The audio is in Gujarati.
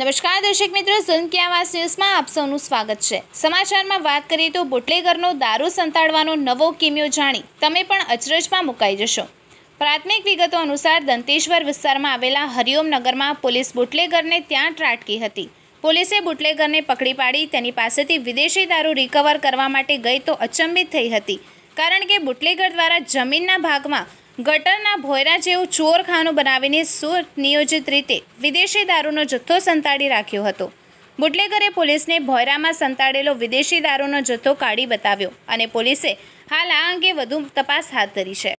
નમસ્કાર દર્શક મિત્રો ઝુનકિયાવાસ ન્યૂઝમાં આપ સૌનું સ્વાગત છે સમાચારમાં વાત કરીએ તો બુટલેગરનો દારૂ સંતાડવાનો નવો કિમિયો જાણી તમે પણ અચરજમાં મુકાઈ જશો પ્રાથમિક વિગતો અનુસાર દંતેશ્વર વિસ્તારમાં આવેલા હરિઓમ નગરમાં પોલીસ બુટલેગરને ત્યાં ત્રાટકી હતી પોલીસે બુટલેગરને પકડી પાડી તેની પાસેથી વિદેશી દારૂ રિકવર કરવા માટે ગઈ તો અચંબિત થઈ હતી કારણ કે બુટલેગર દ્વારા જમીનના ભાગમાં ગટરના ભોયરા જેવું ચોરખાનું બનાવીને સુનિયોજિત રીતે વિદેશી દારૂનો જથ્થો સંતાડી રાખ્યો હતો બુટલેગરે પોલીસને ભોયરામાં સંતાડેલો વિદેશી દારૂનો જથ્થો કાઢી બતાવ્યો અને પોલીસે હાલ આ અંગે વધુ તપાસ હાથ ધરી છે